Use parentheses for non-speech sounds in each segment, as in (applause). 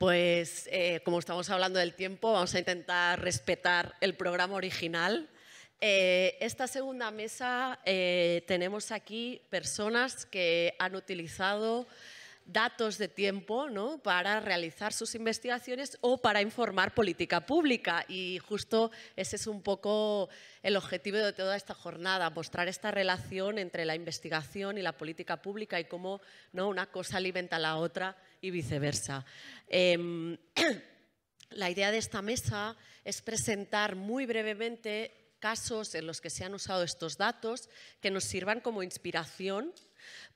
Pues eh, como estamos hablando del tiempo, vamos a intentar respetar el programa original. Eh, esta segunda mesa eh, tenemos aquí personas que han utilizado datos de tiempo ¿no? para realizar sus investigaciones o para informar política pública. Y justo ese es un poco el objetivo de toda esta jornada, mostrar esta relación entre la investigación y la política pública y cómo ¿no? una cosa alimenta a la otra y viceversa. Em, (clears throat) la idea de esta mesa es presentar muy brevemente casos en los que se han usado estos datos que nos sirvan como inspiración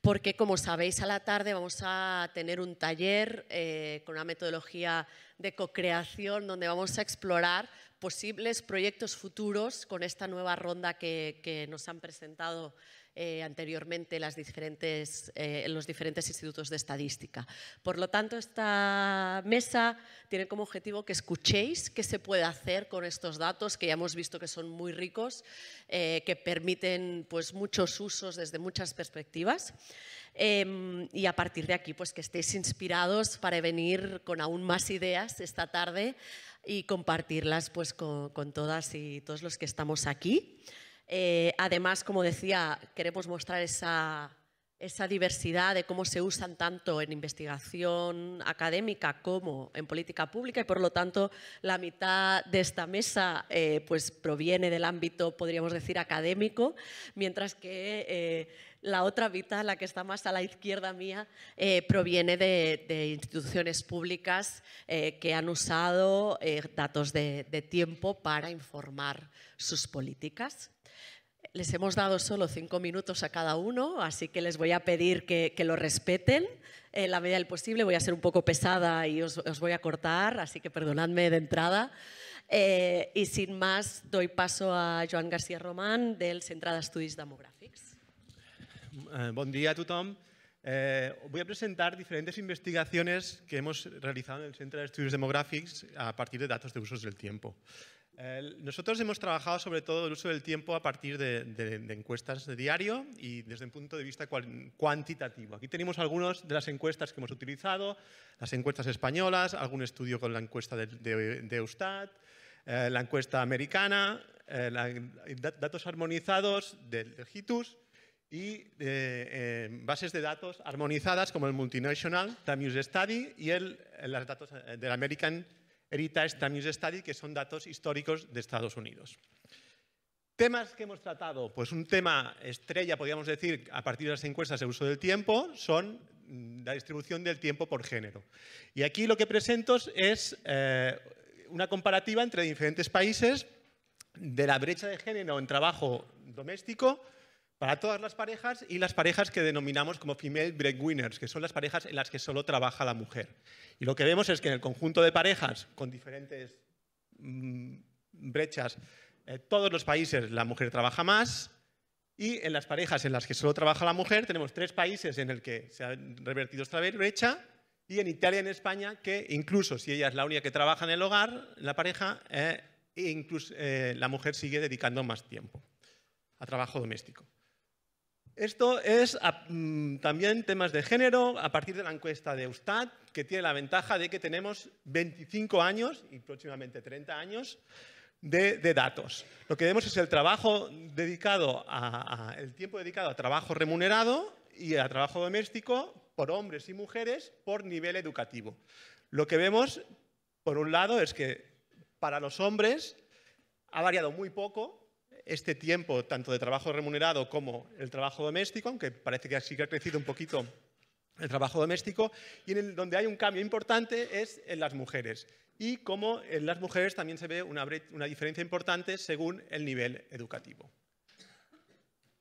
porque como sabéis a la tarde vamos a tener un taller eh, con una metodología de co-creación donde vamos a explorar posibles proyectos futuros con esta nueva ronda que nos han presentado eh, anteriormente las diferentes, eh, los diferentes institutos de estadística. Por lo tanto, esta mesa tiene como objetivo que escuchéis qué se puede hacer con estos datos que ya hemos visto que son muy ricos, eh, que permiten pues, muchos usos desde muchas perspectivas. Em, y a partir de aquí, pues que estéis inspirados para venir con aún más ideas esta tarde y compartirlas pues, con todas y todos los que estamos aquí. Eh, además, como decía, queremos mostrar esa, diversidad de cómo se usan tanto en investigación académica como en política pública y por lo tanto la mitad de esta mesa eh, pues, proviene del ámbito, podríamos decir, académico, mientras que eh, la otra mitad, la que está más a la izquierda mía, proviene de, instituciones públicas que han usado datos de, de tiempo para informar sus políticas. Les hemos dado solo cinco minutos a cada uno, así que les voy a pedir que, lo respeten en la medida del posible. Voy a ser un poco pesada y os, voy a cortar, así que perdonadme de entrada. Eh, y sin más, doy paso a Joan García Román del Centro de Estudios Demográficos. Eh, Buen día a todos. Eh, voy a presentar diferentes investigaciones que hemos realizado en el Centro de Estudios Demográficos a partir de datos de usos del tiempo nosotros hemos trabajado sobre todo el uso del tiempo a partir de, encuestas de diario y desde un punto de vista cuantitativo. Aquí tenemos algunas de las encuestas que hemos utilizado, las encuestas españolas, algún estudio con la encuesta de, de Eustat, eh, la encuesta americana, eh, datos armonizados del GITUS y eh, bases de datos armonizadas como el Multinational, Time Use Study y el, los datos del American edita esta News Study, que son datos históricos de Estados Unidos. Temas que hemos tratado, pues un tema estrella, podríamos decir, a partir de las encuestas de uso del tiempo, son mm, la distribución del tiempo por género. Y aquí lo que presento es eh, una comparativa entre diferentes países de la brecha de género en trabajo doméstico para todas las parejas y las parejas que denominamos como female breadwinners, que son las parejas en las que solo trabaja la mujer. Y lo que vemos es que en el conjunto de parejas con diferentes mm, brechas, en eh, todos los países la mujer trabaja más y en las parejas en las que solo trabaja la mujer tenemos tres países en el que se ha revertido esta brecha y en Italia y en España que incluso si ella es la única que trabaja en el hogar, la pareja, eh, e incluso, eh, la mujer sigue dedicando más tiempo a trabajo doméstico. Esto es mm, también temas de género a partir de la encuesta de Eustat, que tiene la ventaja de que tenemos 25 años y próximamente 30 años de, datos. Lo que vemos es el trabajo dedicado el tiempo dedicado a trabajo remunerado y a trabajo doméstico por hombres y mujeres por nivel educativo. Lo que vemos, por un lado, es que para los hombres ha variado muy poco este tiempo, tanto de trabajo remunerado como el trabajo doméstico, aunque parece que sí que ha crecido un poquito el trabajo doméstico, y en el, donde hay un cambio importante es en las mujeres. Y como en las mujeres también se ve una, una diferencia importante según el nivel educativo.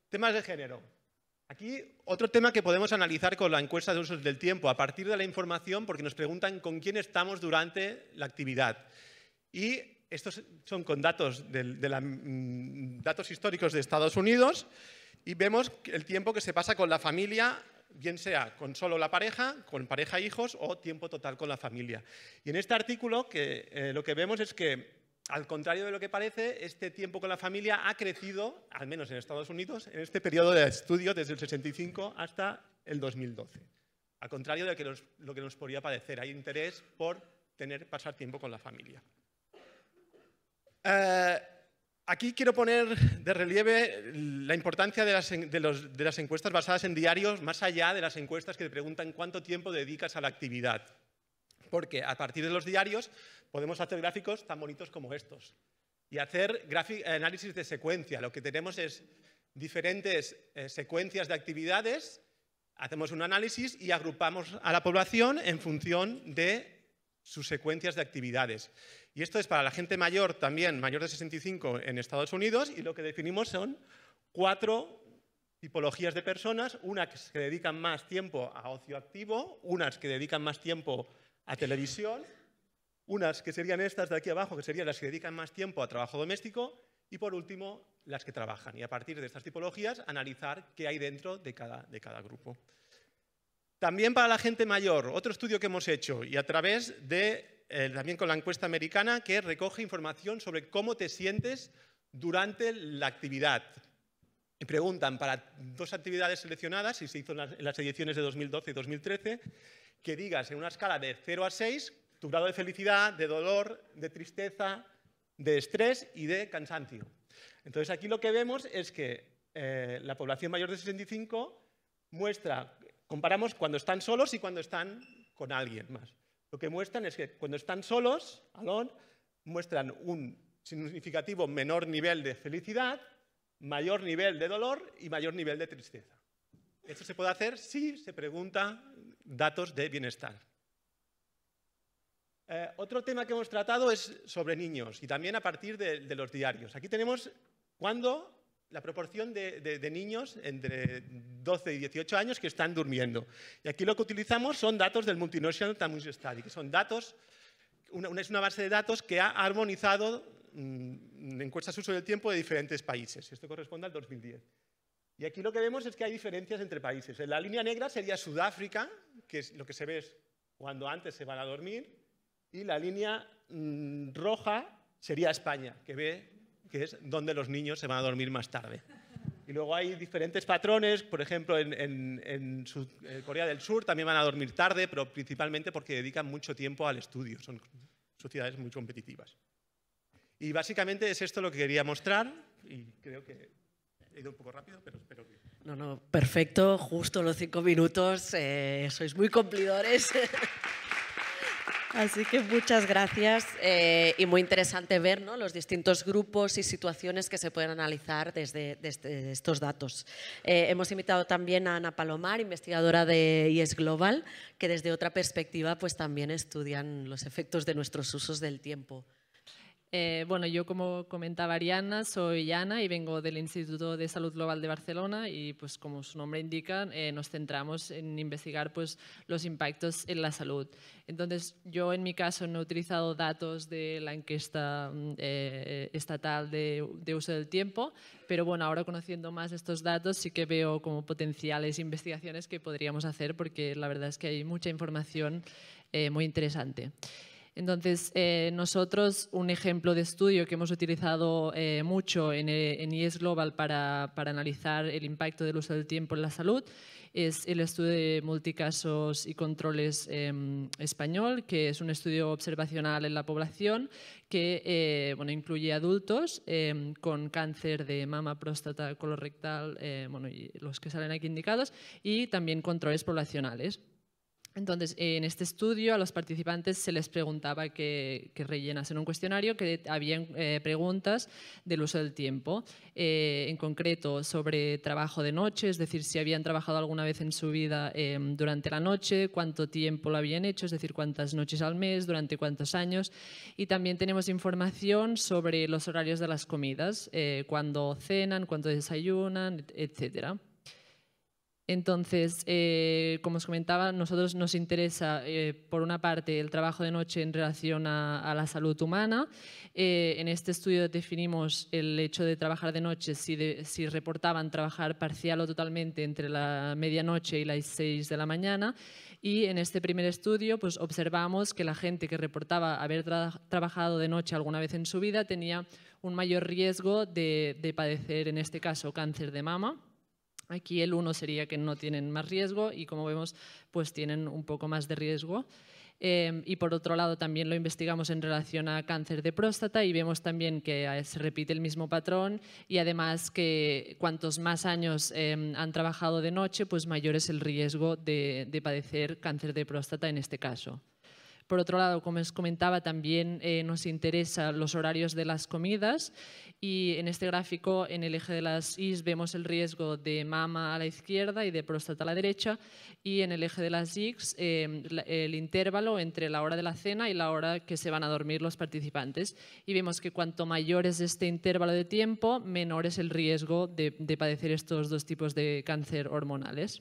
Temas de género. Aquí otro tema que podemos analizar con la encuesta de usos del tiempo, a partir de la información, porque nos preguntan con quién estamos durante la actividad. Y estos son con mm, datos, históricos de Estados Unidos y vemos el tiempo que se pasa con la familia, bien sea con solo la pareja, con pareja e hijos o tiempo total con la familia. Y en este artículo eh, lo que vemos es que, al contrario de lo que parece, este tiempo con la familia ha crecido, al menos en Estados Unidos, en este periodo de estudio desde el 65 hasta el 2012. Al contrario de lo que nos, lo que nos podría parecer, hay interés por tener, pasar tiempo con la familia. Eh, aquí quiero poner de relieve la importancia de las, encuestas basadas en diarios, más allá de las encuestas que te preguntan cuánto tiempo dedicas a la actividad. Porque a partir de los diarios podemos hacer gráficos tan bonitos como estos y hacer análisis de secuencia. Lo que tenemos es diferentes eh, secuencias de actividades, hacemos un análisis y agrupamos a la población en función de sus secuencias de actividades. Y esto es para la gente mayor también, mayor de 65 en Estados Unidos, y lo que definimos son cuatro tipologías de personas, unas que dedican más tiempo a ocio activo, unas que dedican más tiempo a televisión, unas que serían estas de aquí abajo, que serían las que dedican más tiempo a trabajo doméstico, y por último, las que trabajan. Y a partir de estas tipologías, analizar qué hay dentro de cada, de cada grupo. También para la gente mayor, otro estudio que hemos hecho, y a través de eh, también con la encuesta americana que recoge información sobre cómo te sientes durante la actividad. Y preguntan para dos actividades seleccionadas, y se hizo en las, ediciones de 2012 y 2013, que digas en una escala de 0 a 6 tu grado de felicidad, de dolor, de tristeza, de estrés y de cansancio. Entonces aquí lo que vemos es que eh, la población mayor de 65 muestra, comparamos cuando están solos y cuando están con alguien más. Lo que muestran es que cuando están solos, Alon, muestran un significativo menor nivel de felicidad, mayor nivel de dolor y mayor nivel de tristeza. Esto se puede hacer si se pregunta datos de bienestar. Eh, otro tema que hemos tratado es sobre niños y también a partir de, de los diarios. Aquí tenemos cuándo la proporción de, niños entre 12 y 18 años que están durmiendo. Y aquí lo que utilizamos son datos del Multinational Tammuz Study, que son datos, una, es una base de datos que ha armonizado mm, encuestas encuestas uso del tiempo de diferentes países. Esto corresponde al 2010. Y aquí lo que vemos es que hay diferencias entre países. la línea negra sería Sudáfrica, que es lo que se ve cuando antes se van a dormir, y la línea mm, roja sería España, que ve que es donde los niños se van a dormir más tarde. Y luego hay diferentes patrones, por ejemplo, en, eh, Corea del Sur también van a dormir tarde, pero principalmente porque dedican mucho tiempo al estudio, son sociedades muy competitivas. Y básicamente es esto lo que quería mostrar, y creo que he ido un poco rápido, pero espero que... No, no, perfecto, justo los cinco minutos, eh, sois muy cumplidores. (laughs) Así que muchas gracias eh, y muy interesante ver los distintos grupos y situaciones que se pueden analizar desde, estos datos. Eh, hemos invitado también a Ana Palomar, investigadora de IES Global, que desde otra perspectiva pues también estudian los efectos de nuestros usos del tiempo. Eh, bueno, yo como comentaba Ariana, soy Ana y vengo del Instituto de Salud Global de Barcelona y pues como su nombre indica, eh, nos centramos en investigar pues, los impactos en la salud. Entonces, yo en mi caso no he utilizado datos de la encuesta mm, eh, estatal de, de, uso del tiempo, pero bueno, ahora conociendo más estos datos sí que veo como potenciales investigaciones que podríamos hacer porque la verdad es que hay mucha información muy interesante. Entonces, eh, nosotros, un ejemplo de estudio que hemos utilizado eh, mucho en, eh, en, IES Global para, analizar el impacto del uso del tiempo en la salud es el estudio de multicasos y controles em, español, que es un estudio observacional en la población que bueno, incluye adultos em, con cáncer de mama, próstata, colorectal, bueno, y los que salen aquí indicados, y también controles poblacionales. Entonces, en este estudio a los participantes se les preguntaba que, rellenasen un cuestionario que habían eh, preguntas del uso del tiempo, eh, en concreto sobre trabajo de noche, es decir, si habían trabajado alguna vez en su vida em, durante la noche, cuánto tiempo lo habían hecho, es decir, cuántas noches al mes, durante cuántos años. Y también tenemos información sobre los horarios de las comidas, eh, cuándo cenan, cuándo desayunan, etcétera. Entonces, eh, como os comentaba, nosotros nos interesa, eh, por una parte, el trabajo de noche en relación a, la salud humana. Eh, en este estudio definimos el hecho de trabajar de noche, si, reportaban trabajar parcial o totalmente entre la medianoche y las seis de la mañana. Y en este primer estudio, pues, observamos que la gente que reportaba haber trabajado de noche alguna vez en su vida tenía un mayor riesgo de padecer, en este caso, cáncer de mama Aquí el 1 sería que no tienen más riesgo y como vemos, pues tienen un poco más de riesgo. Em, y por otro lado, también lo investigamos en relación a cáncer de próstata y vemos también que eh, se repite el mismo patrón y además que cuantos más años em, han trabajado de noche, pues mayor es el riesgo de padecer cáncer de próstata en este caso. Por otro lado, como os comentaba, también eh, nos interesan los horarios de las comidas y en este gráfico, en el eje de las Is, vemos el riesgo de mama a la izquierda y de próstata a la derecha y en el eje de las X eh, el intervalo entre la hora de la cena y la hora que se van a dormir los participantes. Y vemos que cuanto mayor es este intervalo de tiempo, menor es el riesgo de padecer estos dos tipos de cáncer hormonales.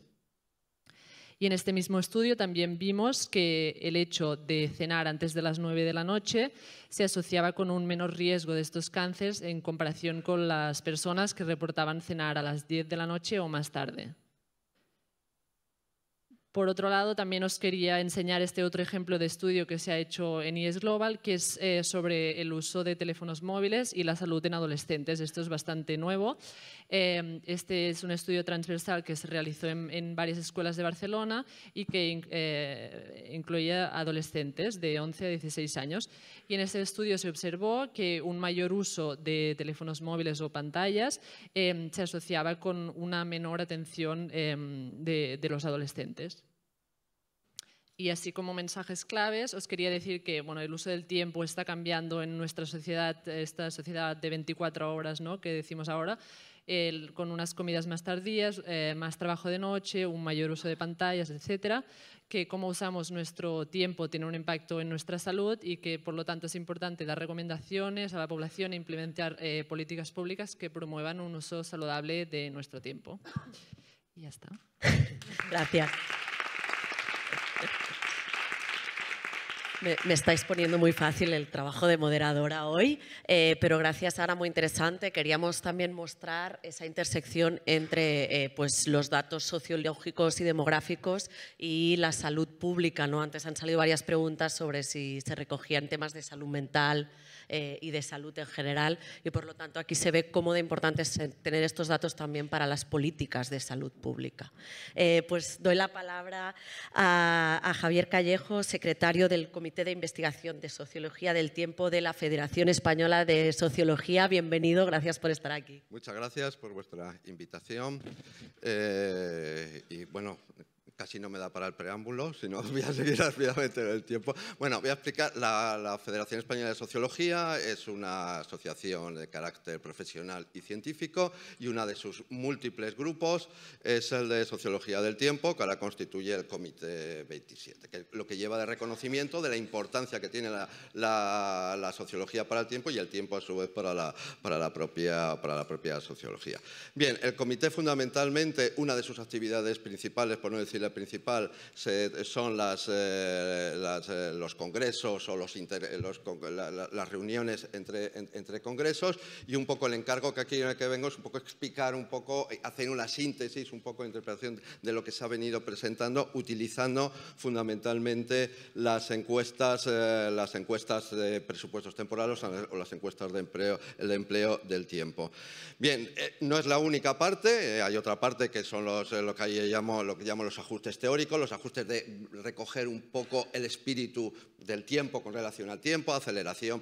Y en este mismo estudio también vimos que el hecho de cenar antes de las 9 de la noche se asociaba con un menor riesgo de estos cánceres en comparación con las personas que reportaban cenar a las 10 de la noche o más tarde. Por otro lado, también os quería enseñar este otro ejemplo de estudio que se ha hecho en IES Global, que es eh, sobre el uso de teléfonos móviles y la salud en adolescentes. Esto es bastante nuevo. Em, este es un estudio transversal que se realizó en, varias escuelas de Barcelona y que eh, incluía adolescentes de 11 a 16 años. Y en este estudio se observó que un mayor uso de teléfonos móviles o pantallas em, se asociaba con una menor atención em, de los adolescentes. Y así como mensajes claves, os quería decir que bueno, el uso del tiempo está cambiando en nuestra sociedad, esta sociedad de 24 horas ¿no? que decimos ahora, con unas comidas más tardías, eh, más trabajo de noche, un mayor uso de pantallas, etcétera, que cómo usamos nuestro tiempo tiene un impacto en nuestra salud y que por lo tanto es importante dar recomendaciones a la población e implementar eh, políticas públicas que promuevan un uso saludable de nuestro tiempo. Y ya está. Gracias. Thank (laughs) you. Me, estáis poniendo muy fácil el trabajo de moderadora hoy, eh, pero gracias Ahora muy interesante. Queríamos también mostrar esa intersección entre eh, pues, los datos sociológicos y demográficos y la salud pública. ¿no? Antes han salido varias preguntas sobre si se recogían temas de salud mental eh, y de salud en general y por lo tanto aquí se ve cómo de importante es tener estos datos también para las políticas de salud pública. pues doy la palabra a, a Javier Callejo, secretario del Comité de Investigación de Sociología del Tiempo de la Federación Española de Sociología. Bienvenido, gracias por estar aquí. Muchas gracias por vuestra invitación. Eh, y bueno, Casi no me da para el preámbulo, sino no (laughs) voy a seguir rápidamente el tiempo. Bueno, voy a explicar. La, Federación Española de Sociología es una asociación de carácter profesional y científico y una de sus múltiples grupos es el de Sociología del Tiempo, que ahora constituye el Comité 27, que lo que lleva de reconocimiento de la importancia que tiene la, la, sociología para el tiempo y el tiempo a su vez para la, para, la propia, para la propia sociología. Bien, el comité fundamentalmente, una de sus actividades principales, por no decir la principal son las, eh, eh, los congresos o eh, las reuniones entre, congresos y un poco el encargo que aquí en que vengo es un poco explicar un poco, hacer una síntesis, un poco de interpretación de lo que se ha venido presentando utilizando fundamentalmente las encuestas, las encuestas de presupuestos temporales o las encuestas de empleo, del tiempo. Bien, no es la única parte, hay otra parte que son los, lo que llamamos lo que llamo los ajustes ajustes teóricos, los ajustes de recoger un poco el espíritu del tiempo con relación al tiempo, aceleración,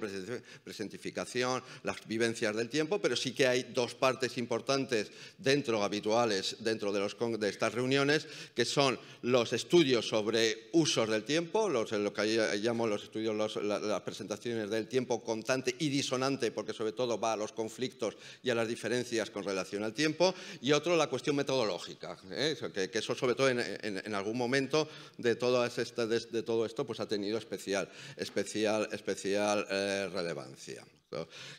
presentificación, las vivencias del tiempo, pero sí que hay dos partes importantes dentro, habituales, dentro de, estas reuniones, que son los estudios sobre usos del tiempo, lo que llamo los estudios, las presentaciones del tiempo constante y disonante, porque sobre todo va a los conflictos y a las diferencias con relación al tiempo, y otro la cuestión metodológica, ¿eh? que, que, eso sobre todo en, en, algún momento de, todo esto pues ha tenido especial, especial, especial eh, relevancia.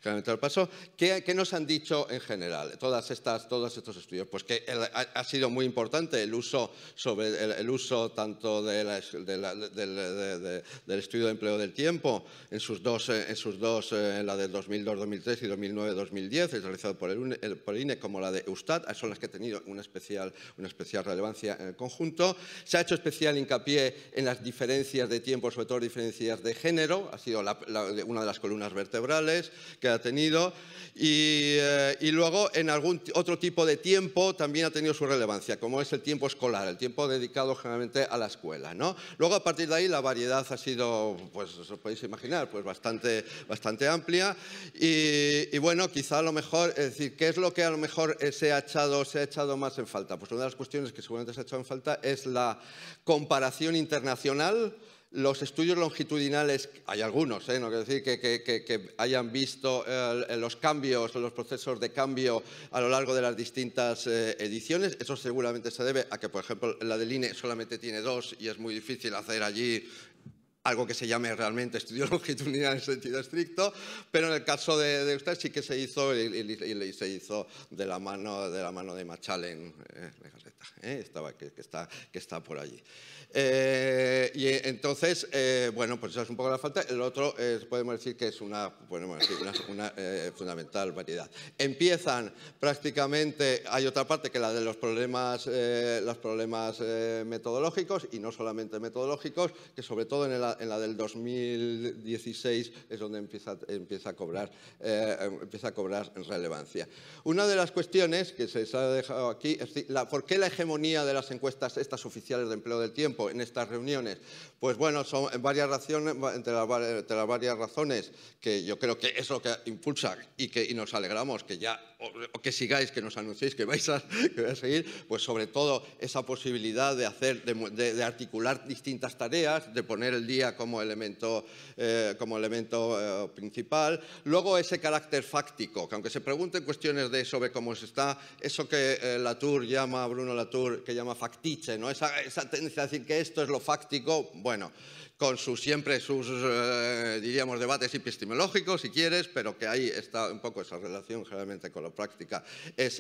Claramente paso. ¿Qué, nos han dicho en general todas estas, todos estos estudios? Pues que ha, sido muy importante el uso, sobre el, uso tanto de del estudio de empleo del tiempo en sus dos, eh, en sus dos eh, la de 2002-2003 y 2009-2010, realizado por el, INE, como la de Eustat, son las que han tenido una especial, una especial relevancia en el conjunto. Se ha hecho especial hincapié en las diferencias de tiempo, sobre todo diferencias de género, ha sido una de las columnas vertebrales que ha tenido y, eh, luego en algún otro tipo de tiempo también ha tenido su relevancia, como es el tiempo escolar, el tiempo dedicado generalmente a la escuela. ¿no? Luego a partir de ahí la variedad ha sido, pues os podéis imaginar, pues bastante, bastante amplia y, bueno, quizá a lo mejor, es decir, ¿qué es lo que a lo mejor eh, se ha echado, se ha echado más en falta? Pues una de las cuestiones que seguramente se ha echado en falta es la comparación internacional los estudios longitudinales, hay algunos, ¿eh? no quiero decir que, hayan visto eh, los cambios, los procesos de cambio a lo largo de las distintas eh, ediciones. Eso seguramente se debe a que, por ejemplo, la del INE solamente tiene dos y es muy difícil hacer allí algo que se llame realmente estudio longitudinal en sentido estricto, pero en el caso de, usted sí que se hizo y, se hizo de la mano de, la mano de Machal eh, ¿eh? estaba, que, está, por allí. Eh, y entonces, bueno, pues eso es un poco la falta. El otro podemos decir que es una, fundamental variedad. Empiezan prácticamente, hay otra parte que la de los problemas, los problemas metodológicos y no solamente metodológicos, que sobre todo en el en la del 2016 es donde empieza, empieza, a cobrar, eh, empieza a cobrar relevancia. Una de las cuestiones que se ha dejado aquí es la, por qué la hegemonía de las encuestas estas oficiales de empleo del tiempo en estas reuniones. Pues bueno, son varias razones, entre, las, varias razones que yo creo que es lo que impulsa y que nos alegramos que ya o que sigáis, que nos anunciéis que vais a, seguir, pues sobre todo esa posibilidad de hacer, de articular distintas tareas, de poner el día como elemento, eh, como elemento eh, principal. Luego ese carácter fáctico, que aunque se pregunten cuestiones de sobre cómo se está, eso que eh, Latour llama, Bruno Latour, que llama factiche, ¿no? esa, esa tendencia a decir que esto es lo fáctico, bueno con sus, siempre sus, eh, diríamos, debates epistemológicos, si quieres, pero que ahí está un poco esa relación generalmente con la práctica, es,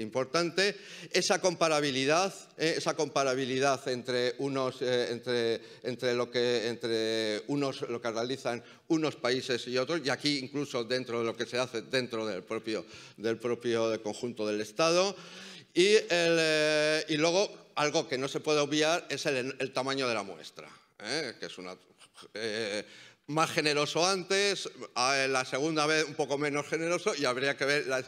importante. Esa comparabilidad, eh, esa comparabilidad entre, unos, eh, entre, entre, lo que, entre unos, lo realizan unos países y otros, y aquí incluso dentro de lo que se hace dentro del propio, del propio conjunto del Estado. Y, luego, algo que no se puede obviar es el tamaño de la muestra. eh, que és una... Eh, eh, eh más generoso antes, eh, la segunda vez un poco menos generoso y habría que ver, la,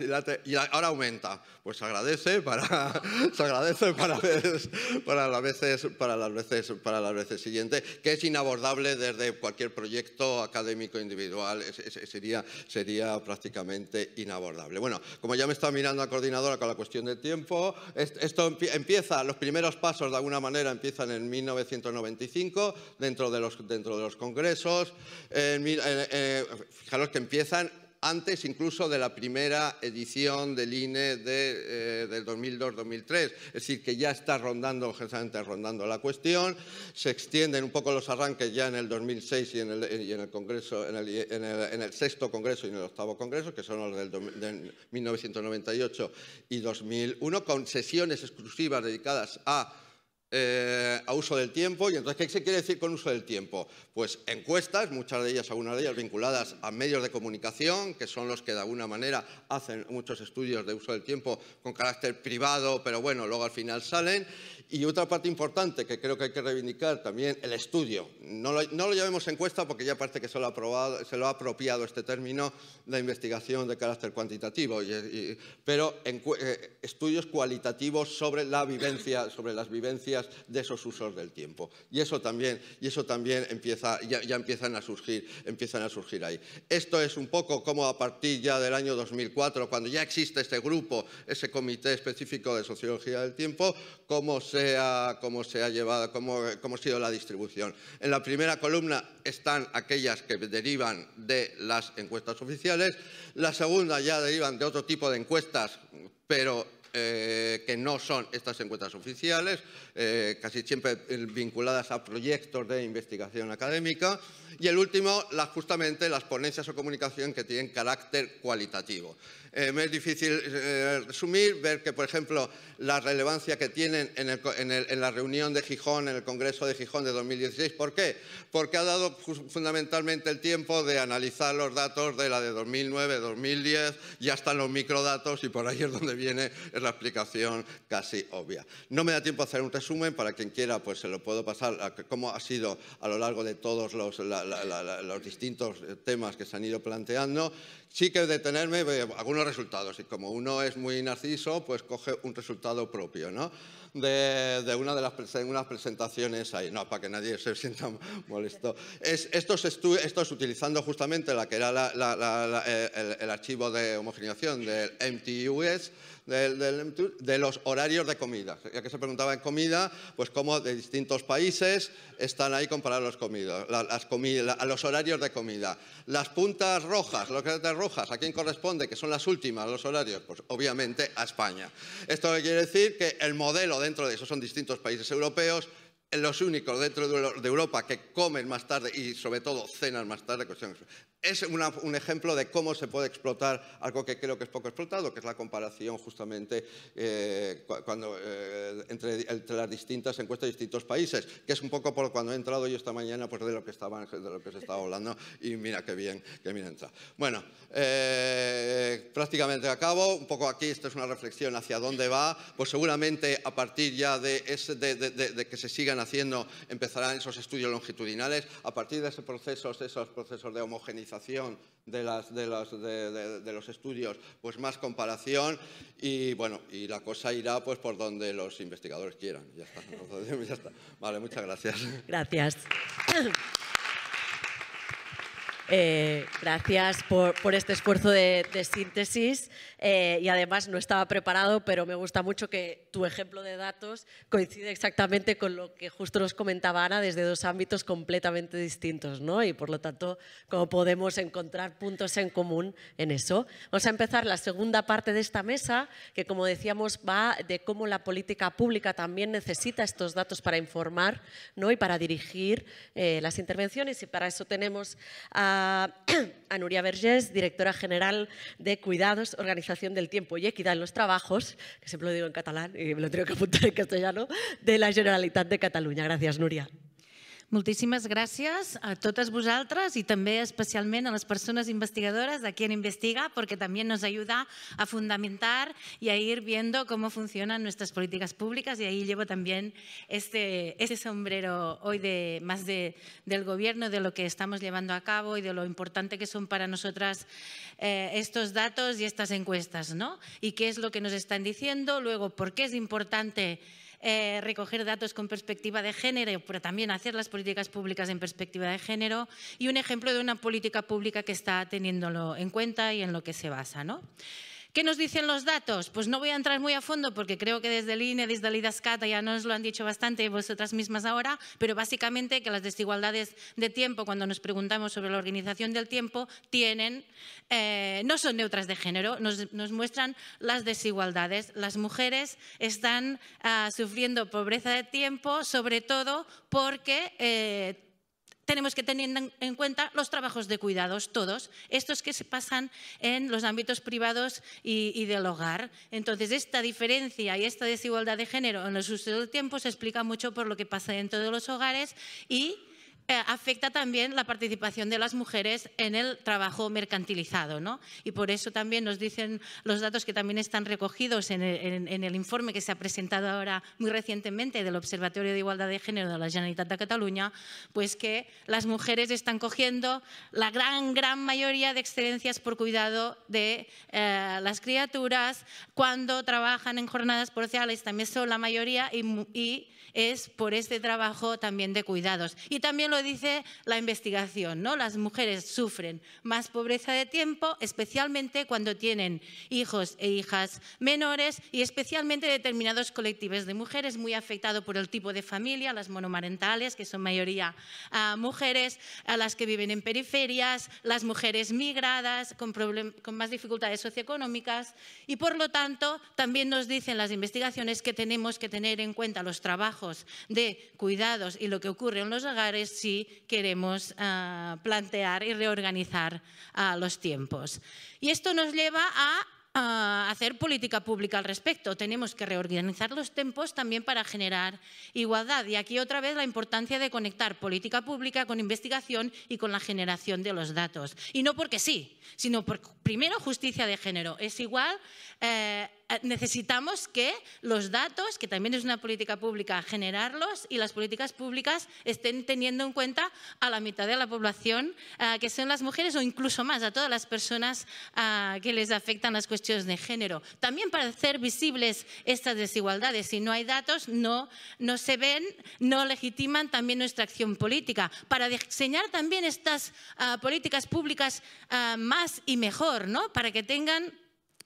y ahora aumenta. Pues se agradece para, (laughs) se agradece para, las veces, para, las veces, para las veces siguientes, que es inabordable desde cualquier proyecto académico individual, sería, prácticamente inabordable. Bueno, como ya me está mirando la coordinadora con la cuestión de tiempo, esto empieza, los primeros pasos de alguna manera empiezan en 1995, dentro de los, dentro de los congresos, eh, fijaros que empiezan antes incluso de la primera edición del INE eh, del 2002-2003. Es decir, que ya está rondando, rondando la cuestión. Se extienden un poco los arranques ya en el 2006 y en el, y en el Congreso, en el, en, sexto Congreso y en el octavo Congreso, que son los de 1998 y 2001, con sesiones exclusivas dedicadas a eh, a uso del tiempo. ¿Y entonces qué se quiere decir con uso del tiempo? Pues encuestas, muchas de ellas, algunas de ellas vinculadas a medios de comunicación, que son los que de alguna manera hacen muchos estudios de uso del tiempo con carácter privado, pero bueno, luego al final salen. Y otra parte importante que creo que hay que reivindicar también, el estudio. No lo, no llamemos encuesta porque ya parece que se lo, ha se lo ha apropiado este término, de investigación de carácter cuantitativo, pero eh, estudios cualitativos sobre la vivencia, sobre las vivencias de esos usos del tiempo. Y eso también, y eso también empieza, ya, empiezan, a surgir, empiezan a surgir ahí. Esto es un poco como a partir ya del año 2004, cuando ya existe este grupo, ese comité específico de sociología del tiempo, cómo se ha, llevado, cómo, cómo ha sido la distribución. En la primera columna están aquellas que derivan de las encuestas oficiales, la segunda ya derivan de otro tipo de encuestas, pero eh, que no son estas encuestas oficiales, eh, casi siempre vinculadas a proyectos de investigación académica. Y el último, justamente las ponencias o comunicación que tienen carácter cualitativo. Eh, me es difícil eh, resumir, ver que, por ejemplo, la relevancia que tienen en, la reunión de Gijón, en el Congreso de Gijón de 2016. ¿Por qué? Porque ha dado fundamentalmente el tiempo de analizar los datos de la de 2009, 2010, ya están los microdatos y por ahí es donde viene la explicación casi obvia. No me da tiempo a hacer un resumen, para quien quiera pues se lo puedo pasar, a cómo ha sido a lo largo de todos los, los distintos temas que se han ido planteando Sí que detenerme eh, algunos resultados, y como uno es muy narciso, pues coge un resultado propio, ¿no? De, una de las presentaciones ahí, no, para que nadie se sienta (laughs) molesto. esto, es estos utilizando justamente la que era eh, el, el, archivo de homogeneización del MTUS, de los horarios de comida. Ya que se preguntaba en comida, pues cómo de distintos países están ahí comparados los, las los horarios de comida. Las puntas rojas, rojas, ¿a quién corresponde? Que son las últimas, los horarios, pues obviamente a España. Esto quiere decir que el modelo dentro de eso son distintos países europeos, los únicos dentro de Europa que comen más tarde y sobre todo cenan más tarde, cuestión es un ejemplo de cómo se puede explotar algo que creo que es poco explotado, que es la comparación justamente eh, cuando, eh, entre, las distintas encuestas de distintos países, que es un poco por cuando he entrado yo esta mañana pues de, lo que estaban, de lo que se estaba hablando y mira qué bien, qué bien entra. Bueno, eh, prácticamente acabo, un poco aquí, esta es una reflexión hacia dónde va, pues seguramente a partir ya de, ese, de, que se sigan haciendo empezarán esos estudios longitudinales, a partir de ese esos procesos de homogeneización de, los estudios, pues más comparación y bueno, y la cosa irá pues por donde los investigadores quieran. (laughs) Vale, muchas gracias. Gracias. Eh, gracias por, este esfuerzo de, síntesis. Eh, y además no estaba preparado, pero me gusta mucho que tu ejemplo de datos coincide exactamente con lo que justo nos comentaba Ana desde dos ámbitos completamente distintos, ¿no? Y por lo tanto, cómo podemos encontrar puntos en común en eso. Vamos a empezar la segunda parte de esta mesa, que como decíamos va de cómo la política pública también necesita estos datos para informar ¿no? y para dirigir eh, las intervenciones y para eso tenemos a, (clears throat) a Nuria Vergés, directora general de Cuidados, organizados del tiempo y equidad en los trabajos, que siempre lo digo en catalán y me lo tengo que apuntar en castellano, de la Generalitat de Cataluña. Gracias, Nuria. Muchísimas gracias a todas vosotras y también especialmente a las personas investigadoras de quien investiga, porque también nos ayuda a fundamentar y a ir viendo cómo funcionan nuestras políticas públicas y ahí llevo también este, este sombrero hoy de, más del gobierno, de lo que estamos llevando a cabo y de lo importante que son para nosotras eh, estos datos y estas encuestas, ¿no? Y qué es lo que nos están diciendo, luego por qué es importante eh, recoger datos con perspectiva de género, pero también hacer las políticas públicas en perspectiva de género y un ejemplo de una política pública que está teniéndolo en cuenta y en lo que se basa. ¿Qué nos dicen los datos? Pues no voy a entrar muy a fondo porque creo que desde el INE, desde el IDASCATA ya nos lo han dicho bastante vosotras mismas ahora, pero básicamente que las desigualdades de tiempo, cuando nos preguntamos sobre la organización del tiempo, tienen, eh, no son neutras de género, nos, muestran las desigualdades. Las mujeres están ah, sufriendo pobreza de tiempo, sobre todo porque eh, tenemos que tener en cuenta los trabajos de cuidados, todos, estos que se pasan en los ámbitos privados y, del hogar. Entonces, esta diferencia y esta desigualdad de género en los usos del tiempo se explica mucho por lo que pasa dentro de los hogares y eh, afecta también la participación de las mujeres en el trabajo mercantilizado. ¿no? Y por eso también nos dicen los datos que también están recogidos en el, informe que se ha presentado ahora muy recientemente del Observatorio de Igualdad de Género de la Generalitat de Cataluña, pues que las mujeres están cogiendo la gran, gran mayoría de excelencias por cuidado de eh, las criaturas cuando trabajan en jornadas parciales, también son la mayoría y, y es por este trabajo también de cuidados. Y también dice la investigación, ¿no? Las mujeres sufren más pobreza de tiempo, especialmente cuando tienen hijos e hijas menores y especialmente determinados colectivos de mujeres muy afectados por el tipo de familia, las monomarentales, que son mayoría ah, mujeres, a las que viven en periferias, las mujeres migradas con más dificultades socioeconómicas y por lo tanto también nos dicen las investigaciones que tenemos que tener en cuenta los trabajos de cuidados y lo que ocurre en los hogares si queremos ah, plantear y reorganizar a ah, los tiempos. Y esto nos lleva a ah, hacer política pública al respecto. Tenemos que reorganizar los tiempos también para generar igualdad. Y aquí otra vez la importancia de conectar política pública con investigación y con la generación de los datos. Y no porque sí, sino porque primero justicia de género. Es igual eh, eh, necesitamos que los datos, que también es una política pública, generarlos y las políticas públicas estén teniendo en cuenta a la mitad de la población, eh, que son las mujeres o incluso más, a todas las personas eh, que les afectan las cuestiones de género. También para hacer visibles estas desigualdades. Si no hay datos, no, no se ven, no legitiman también nuestra acción política. Para diseñar también estas políticas públicas más y mejor, ¿no? para que tengan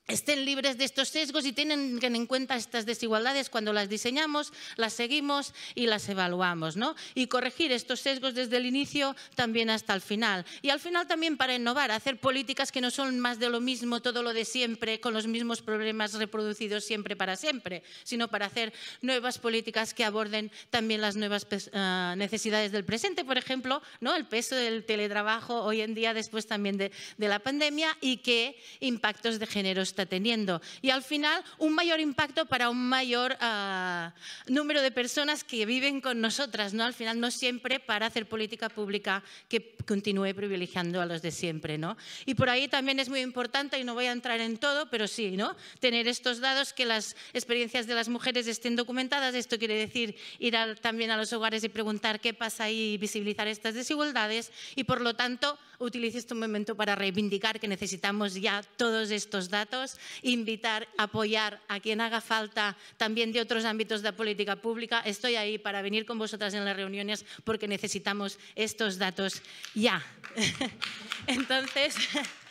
estén libres de estos sesgos y tengan en cuenta estas desigualdades cuando las diseñamos, las seguimos y las evaluamos. Y corregir estos sesgos desde el inicio también hasta el final. Y al final también para innovar, hacer políticas que no son más de lo mismo, todo lo de siempre, con los mismos problemas reproducidos siempre para siempre, sino para hacer nuevas políticas que aborden también las nuevas pues, ah, necesidades del presente, por ejemplo, ¿no? el peso del teletrabajo hoy en día después también de, la pandemia y qué impactos de género teniendo. Y al final, un mayor impacto para un mayor ah, número de personas que viven con nosotras, ¿no? Al final, no siempre para hacer política pública que continúe privilegiando a los de siempre, ¿no? Y por ahí también es muy importante, y no voy a entrar en todo, pero sí, ¿no? Tener estos datos, que las experiencias de las mujeres estén documentadas, esto quiere decir ir también a los hogares y preguntar qué pasa ahí y visibilizar estas desigualdades, y por lo tanto, utilice este momento para reivindicar que necesitamos ya todos estos datos, invitar, apoyar a quien haga falta también de otros ámbitos de política pública. Estoy ahí para venir con vosotras en las reuniones porque necesitamos estos datos ya. (laughs) Entonces... (laughs)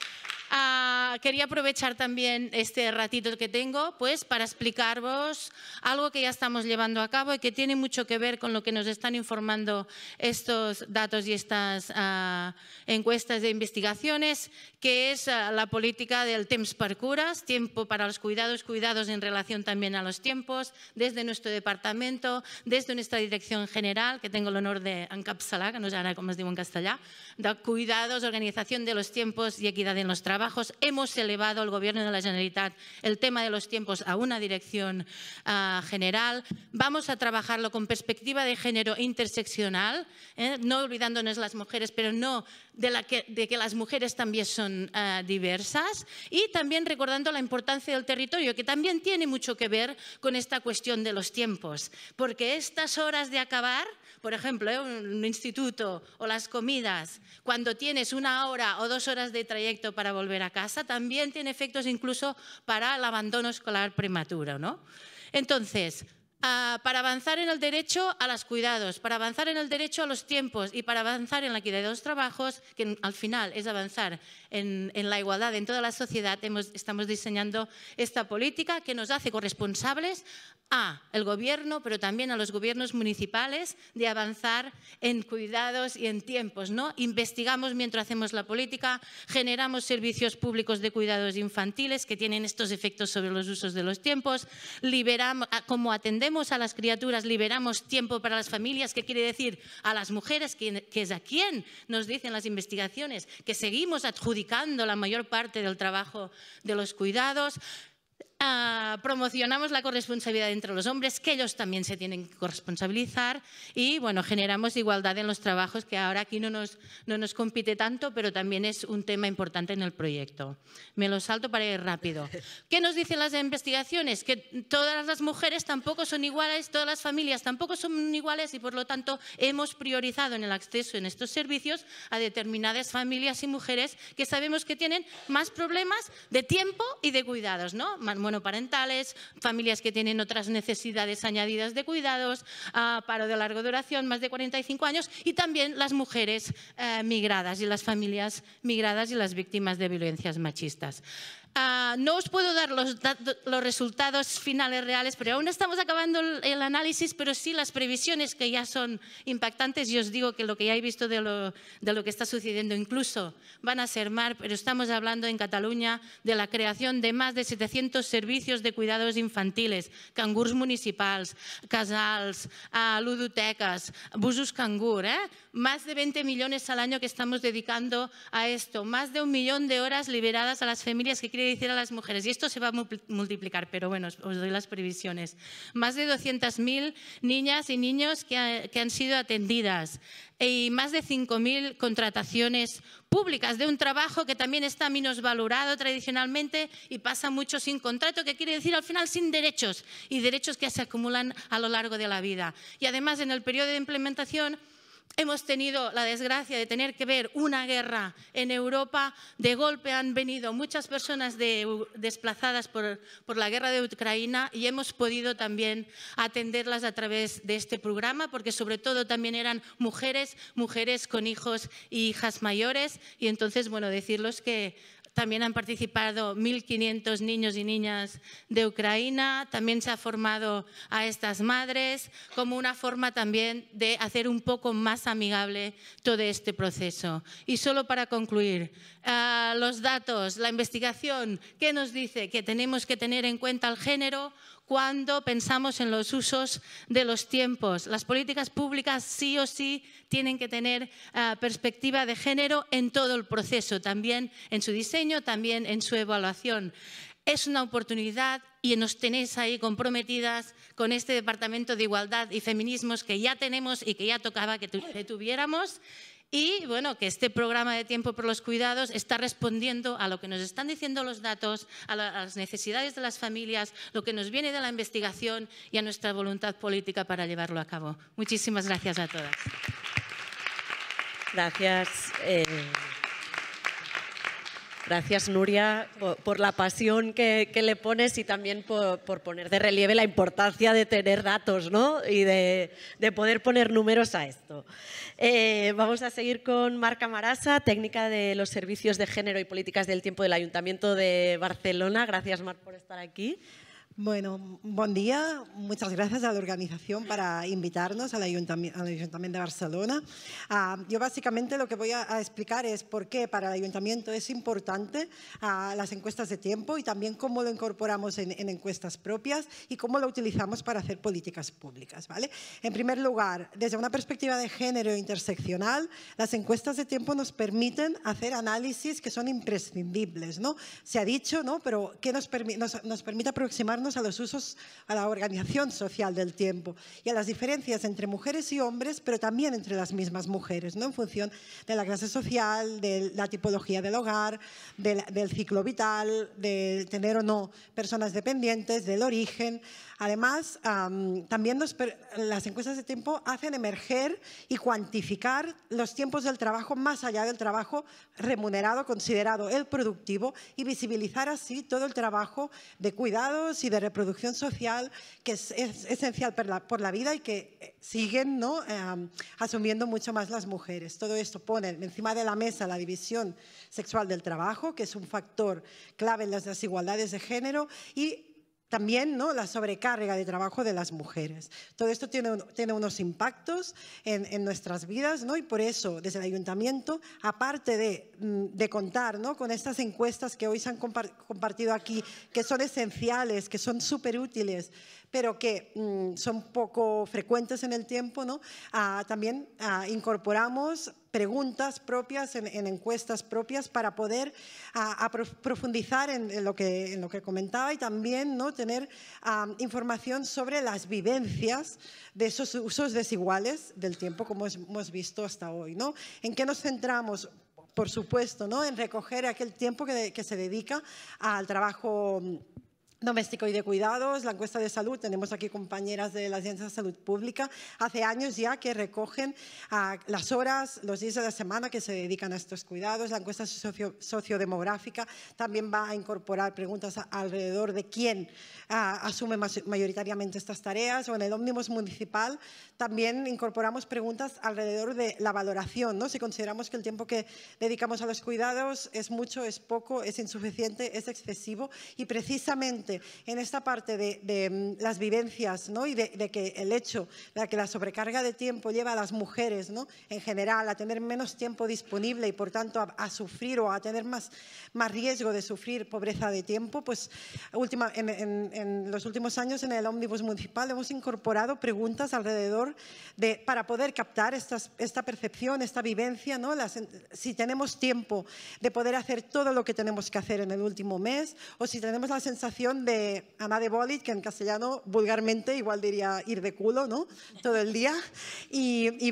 Ah, quería aprovechar también este ratito que tengo pues, para explicaros algo que ya estamos llevando a cabo y que tiene mucho que ver con lo que nos están informando estos datos y estas ah, encuestas de investigaciones, que es ah, la política del temps per curas, tiempo para los cuidados, cuidados en relación también a los tiempos, desde nuestro departamento, desde nuestra dirección general, que tengo el honor de encapsular que nos hará como cómo es en castellà, de cuidados, organización de los tiempos y equidad en los trabajos Hemos elevado al Gobierno de la Generalitat el tema de los tiempos a una dirección ah, general. Vamos a trabajarlo con perspectiva de género interseccional, ¿eh? no olvidándonos las mujeres, pero no de, que, las mujeres también son ah, diversas. Y también recordando la importancia del territorio, que también tiene mucho que ver con esta cuestión de los tiempos, porque estas horas de acabar por ejemplo, ¿eh? un instituto o las comidas, cuando tienes una hora o dos horas de trayecto para volver a casa, también tiene efectos incluso para el abandono escolar prematuro. ¿no? Entonces, para avanzar en el derecho a los cuidados, para avanzar en el derecho a los tiempos y para avanzar en la equidad de los trabajos, que al final es avanzar en, la igualdad en toda la sociedad, hemos, estamos diseñando esta política que nos hace corresponsables a el gobierno, pero también a los gobiernos municipales de avanzar en cuidados y en tiempos, ¿no? Investigamos mientras hacemos la política, generamos servicios públicos de cuidados infantiles que tienen estos efectos sobre los usos de los tiempos, liberamos como atender a las criaturas, liberamos tiempo para las familias, ¿qué quiere decir? A las mujeres, que, es a quién nos dicen las investigaciones, que seguimos adjudicando la mayor parte del trabajo de los cuidados, Ah, promocionamos la corresponsabilidad entre los hombres, que ellos también se tienen que corresponsabilizar y bueno, generamos igualdad en los trabajos, que ahora aquí no nos, no nos compite tanto, pero también es un tema importante en el proyecto. Me lo salto para ir rápido. (laughs) ¿Qué nos dicen las investigaciones? Que todas las mujeres tampoco son iguales, todas las familias tampoco son iguales y por lo tanto hemos priorizado en el acceso en estos servicios a determinadas familias y mujeres que sabemos que tienen más problemas de tiempo y de cuidados, ¿no? monoparentales, familias que tienen otras necesidades añadidas de cuidados, ah, paro de largo duración, más de 45 años, y también las mujeres eh, migradas y las familias migradas y las víctimas de violencias machistas. Ah, no os puedo dar los, resultados finales reales, pero aún estamos acabando el, análisis, pero sí las previsiones que ya son impactantes. Y os digo que lo que ya he visto de lo, que está sucediendo incluso van a ser más, pero estamos hablando en Cataluña de la creación de más de 700 servicios de cuidados infantiles, cangurs municipales, casals, uh, ah, ludotecas, busos cangur. Eh? Más de 20 millones al año que estamos dedicando a esto, más de un millón de horas liberadas a las familias que quiere decir a las mujeres, y esto se va a multiplicar, pero bueno, os doy las previsiones, más de 200.000 niñas y niños que, han sido atendidas y más de 5.000 contrataciones públicas de un trabajo que también está menos valorado tradicionalmente y pasa mucho sin contrato, que quiere decir al final sin derechos y derechos que se acumulan a lo largo de la vida. Y además en el periodo de implementación Hemos tenido la desgracia de tener que ver una guerra en Europa. De golpe han venido muchas personas desplazadas por, la guerra de Ucrania y hemos podido también atenderlas a través de este programa, porque sobre todo también eran mujeres, mujeres con hijos y hijas mayores. Y entonces, bueno, decirles que también han participado 1.500 niños y niñas de Ucrania. También se ha formado a estas madres como una forma también de hacer un poco más amigable todo este proceso. Y solo para concluir, eh, los datos, la investigación, ¿qué nos dice? Que tenemos que tener en cuenta el género cuando pensamos en los usos de los tiempos. Las políticas públicas sí o sí tienen que tener eh, perspectiva de género en todo el proceso, también en su diseño, también en su evaluación. Es una oportunidad y nos tenéis ahí comprometidas con este Departamento de Igualdad y Feminismos que ya tenemos y que ya tocaba que tuviéramos y bueno, que este programa de tiempo por los cuidados está respondiendo a lo que nos están diciendo los datos, a, las necesidades de las familias, lo que nos viene de la investigación y a nuestra voluntad política para llevarlo a cabo. Muchísimas gracias a todas. Gracias. Eh, Gracias, Nuria, por, la pasión que, le pones y también por, poner de relieve la importancia de tener datos y de, poder poner números a esto. Eh, vamos a seguir con Marca Marasa, técnica de los servicios de género y políticas del tiempo del Ayuntamiento de Barcelona. Gracias, Mar, por estar aquí. Bueno, buen día. Muchas gracias a la organización para invitarnos al Ayuntamiento, al Ayuntamiento de Barcelona. Ah, yo básicamente lo que voy a, explicar es por qué para el Ayuntamiento es importante ah, las encuestas de tiempo y también cómo lo incorporamos en, encuestas propias y cómo lo utilizamos para hacer políticas públicas. ¿vale? En primer lugar, desde una perspectiva de género interseccional, las encuestas de tiempo nos permiten hacer análisis que son imprescindibles. ¿no? Se ha dicho, ¿no? pero ¿qué nos, nos, nos permite aproximarnos a los usos, a la organización social del tiempo y a las diferencias entre mujeres y hombres, pero también entre las mismas mujeres, ¿no? en función de la clase social, de la tipología del hogar, del ciclo vital, de tener o no personas dependientes, del origen, Además, también las encuestas de tiempo hacen emerger y cuantificar los tiempos del trabajo más allá del trabajo remunerado, considerado el productivo, y visibilizar así todo el trabajo de cuidados y de reproducción social que es, esencial por la, vida y que eh, siguen ¿no? asumiendo mucho más las mujeres. Todo esto pone encima de la mesa la división sexual del trabajo, que es un factor clave en las desigualdades de género, y también ¿no? la sobrecarga de trabajo de las mujeres. Todo esto tiene, unos impactos en, nuestras vidas ¿no? y por eso desde el ayuntamiento, aparte de, mm, contar con estas encuestas que hoy se han compartido aquí, que son esenciales, que son súper útiles pero que mm, son poco frecuentes en el tiempo. ¿no? Ah, también ah, incorporamos preguntas propias, en, encuestas propias para poder ah, profundizar en, lo que, en, lo que, comentaba y también ¿no? tener información sobre las vivencias de esos usos desiguales del tiempo como hemos visto hasta hoy. ¿no? ¿En qué nos centramos? Por supuesto, ¿no? en recoger aquel tiempo que, que se dedica al trabajo doméstico y de cuidados, la encuesta de salud, tenemos aquí compañeras de la Agencia de Salud Pública, hace años ya que recogen ah, las horas, los días de la semana que se dedican a estos cuidados, la encuesta socio sociodemográfica también va a incorporar preguntas alrededor de quién ah, asume mayoritariamente estas tareas o en el ómnibus municipal también incorporamos preguntas alrededor de la valoración, ¿no? si consideramos que el tiempo que dedicamos a los cuidados es mucho, es poco, es insuficiente, es excesivo y precisamente en esta parte de, mm, las vivencias ¿no? y de, que el hecho de que la sobrecarga de tiempo lleva a las mujeres ¿no? en general a tener menos tiempo disponible y por tanto a, sufrir o a tener más, más riesgo de sufrir pobreza de tiempo, pues última, en, los últimos años en el ómnibus municipal hemos incorporado preguntas alrededor de, para poder captar estas, esta percepción, esta vivencia, ¿no? si tenemos tiempo de poder hacer todo lo que tenemos que hacer en el último mes o si tenemos la sensación de Ana de Bolich que en castellano vulgarmente igual diría ir de culo, ¿no? Todo el día. Y,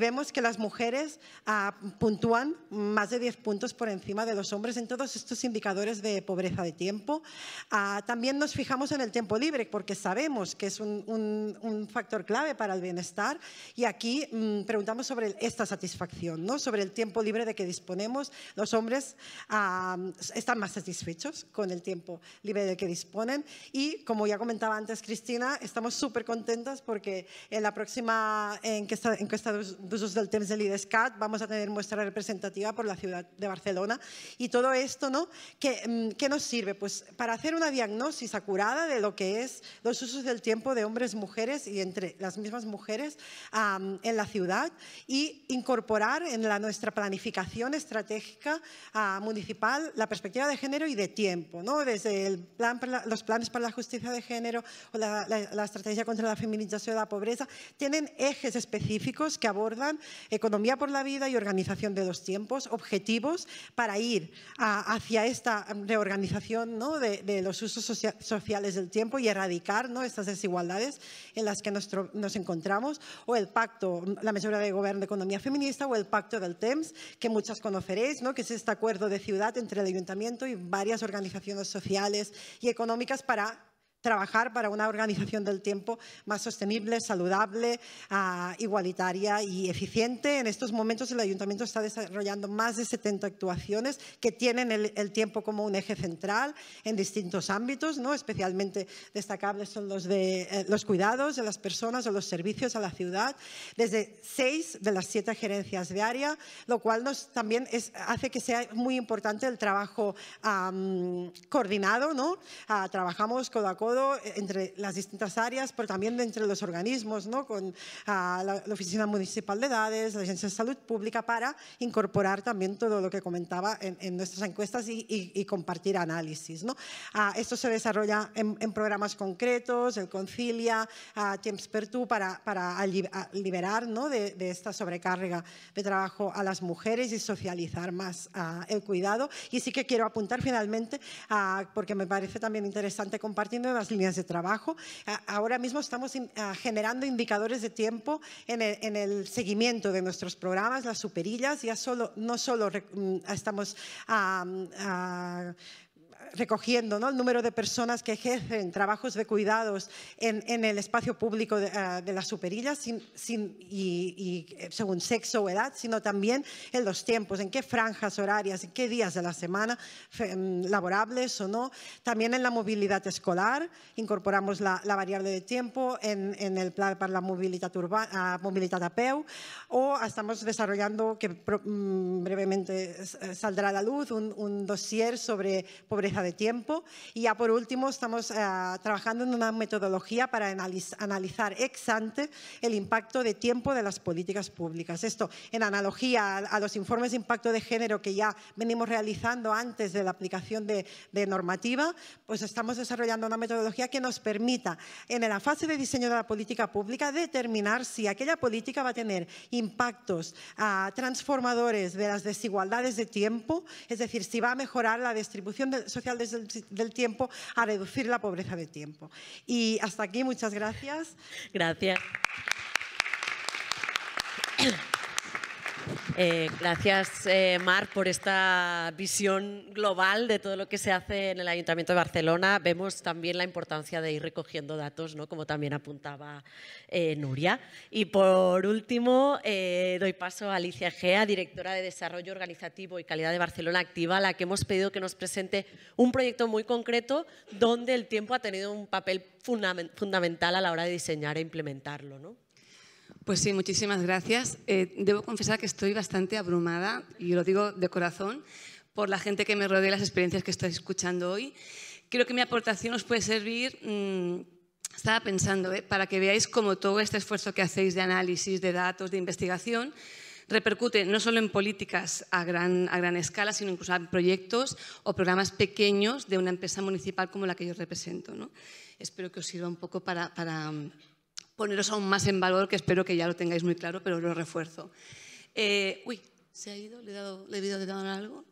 vemos que las mujeres ah, puntúan más de 10 puntos por encima de los hombres en todos estos indicadores de pobreza de tiempo. Ah, también nos fijamos en el tiempo libre, porque sabemos que es un, factor clave para el bienestar. Y aquí mm, preguntamos sobre esta satisfacción, ¿no? Sobre el tiempo libre de que disponemos. Los hombres ah, están más satisfechos con el tiempo libre de que disponen y como ya comentaba antes Cristina, estamos súper contentas porque en la próxima encuesta, encuesta de usos del TEMS del IDESCAT vamos a tener muestra representativa por la ciudad de Barcelona. Y todo esto, ¿no? Mm, ¿Qué, nos sirve? Pues para hacer una diagnosis acurada de lo que es los usos del tiempo de hombres, mujeres y entre las mismas mujeres en la ciudad y incorporar en la, nuestra planificación estratégica ah, municipal la perspectiva de género y de tiempo, ¿no? Desde el plan, los planes para la Justicia de Género o la, Estrategia contra la Feminización de la Pobreza, tienen ejes específicos que abordan economía por la vida y organización de los tiempos, objetivos para ir hacia esta reorganización de, los usos sociales del tiempo y erradicar ¿no? estas desigualdades en las que nos encontramos, o el pacto, la mesura de gobierno de economía feminista o el pacto del TEMS, que muchas conoceréis, ¿no? que es este acuerdo de ciudad entre el ayuntamiento y varias organizaciones sociales y económicas para para trabajar para una organización del tiempo más sostenible, saludable, ah, igualitaria y eficiente. En estos momentos el ayuntamiento está desarrollando más de 70 actuaciones que tienen el, tiempo como un eje central en distintos ámbitos, ¿no? especialmente destacables son los de eh, los cuidados de las personas o los servicios a la ciudad, desde seis de las siete gerencias de área, lo cual nos también es, hace que sea muy importante el trabajo coordinado. ¿no? Ah, trabajamos codo a codo eh, entre las distintas áreas, pero también entre los organismos, ¿no? con ah, la, Oficina Municipal de Edades, la Agencia de Salud Pública, para incorporar también todo lo que comentaba en, nuestras encuestas y, compartir análisis. ¿no? Ah, esto se desarrolla en, programas concretos, el Concilia, uh, ah, Temps per para, para liberar ¿no? de, esta sobrecarga de trabajo a las mujeres y socializar más el cuidado. Y sí que quiero apuntar finalmente, porque me parece también interesante compartiendo líneas de trabajo. Ahora mismo estamos ah, generando indicadores de tiempo en el, seguimiento de nuestros programas, las superillas, ya solo, no solo mm, estamos... a recogiendo ¿no? el número de personas que ejercen trabajos de cuidados en, en el espacio público de, ah, las superillas sin, sin, y, eh, según sexo o edad, sino también en los tiempos, en qué franjas horarias, en qué días de la semana, mm, laborables o no. También en la movilidad escolar, incorporamos la, la variable de tiempo en, en, el plan para la movilidad, urbana, ah, movilidad a PEU, o estamos desarrollando, que mm, brevemente eh, saldrá a la luz, un, un dossier sobre pobreza de tiempo. Y ya por último, estamos eh, trabajando en una metodología para analizar ex ante el impacto de tiempo de las políticas públicas. Esto en analogía a, los informes de impacto de género que ya venimos realizando antes de la aplicación de, normativa, pues estamos desarrollando una metodología que nos permita en la fase de diseño de la política pública determinar si aquella política va a tener impactos ah, transformadores de las desigualdades de tiempo, es decir, si va a mejorar la distribución social del, del, tiempo a reducir la pobreza de tiempo. Y hasta aquí, muchas gracias. Gracias. Eh, gracias, eh, Mar, por esta visión global de todo lo que se hace en el Ayuntamiento de Barcelona. Vemos también la importancia de ir recogiendo datos, como también apuntaba eh, Nuria. Y por último, doy paso a Alicia Gea, directora de Desarrollo Organizativo y Calidad de Barcelona Activa, a la que hemos pedido que nos presente un proyecto muy concreto donde el tiempo ha tenido un papel fundamental a la hora de diseñar e implementarlo. ¿no? Pues sí, muchísimas gracias. Eh, debo confesar que estoy bastante abrumada, y lo digo de corazón, por la gente que me rodea y las experiencias que estoy escuchando hoy. Creo que mi aportación os puede servir, mm, estaba pensando, eh, para que veáis cómo todo este esfuerzo que hacéis de análisis, de datos, de investigación, repercute no solo en políticas a gran, escala, sino incluso en proyectos o programas pequeños de una empresa municipal como la que yo represento. Espero que os sirva un poco para mm, poneros aún más en valor, que espero que ya lo tengáis muy claro, pero lo refuerzo. Eh, uy, ¿se ha ido? ¿Le he, dado, ¿le he de dar algo?